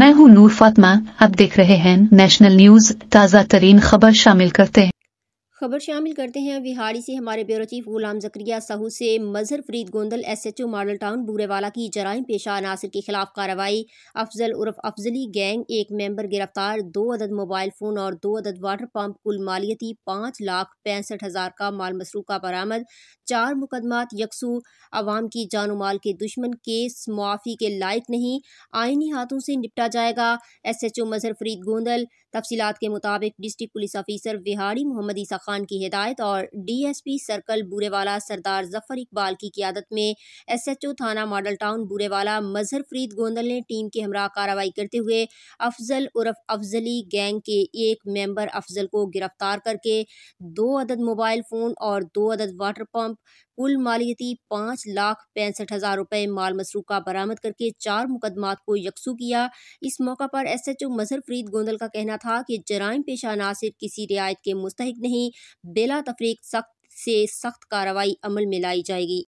मैं हूं नूर फातमा आप देख रहे हैं नेशनल न्यूज ताज़ा तरीन खबर शामिल करते हैं खबर शामिल करते हैं बिहारी से हमारे ब्यूरो चीफ गुलाम जक्रिया साहू से Mazhar Farid Gondal S H O model town Burewala की जराइम पेशा अनासर के खिलाफ कार्रवाई अफजल उर्फ अफजली गैंग एक मेंबर गिरफ्तार दो अदद मोबाइल फ़ोन और दो अदद वाटर पम्प कुल मालियती पाँच लाख पैंसठ हज़ार का माल मसरूक बरामद चार मुकदमा यकसू अवाम की जानो माल के दुश्मन केस मुआफ़ी के लायक नहीं आइनी हाथों से निपटा जाएगा S H O Mazhar Farid Gondal तफसीत के मुताबिक district police officer Vehari Muhammad Isa Khan की हिदायत और डीएसपी सर्कल बूरेवाला सरदार जफर इकबाल की क्यादत में एसएचओ थाना मॉडल टाउन बूरेवाला मजहर फरीद गोंदल ने टीम के हमरा कार्रवाई करते हुए अफजल उर्फ अफजली गैंग के एक मेंबर अफजल को गिरफ्तार करके दो अदद मोबाइल फ़ोन और दो अदद वाटर पम्प कुल मालियती पाँच लाख पैंसठ हज़ार रुपये माल मसरू का बरामद करके चार मुकदमात को यकसू किया इस मौका पर S H O Mazhar Farid Gondal का कहना था कि जराइम पेशा नासिर किसी रियायत के मुस्तक नहीं बिला तफरीक सख्त से सख्त कार्रवाई अमल में लाई जाएगी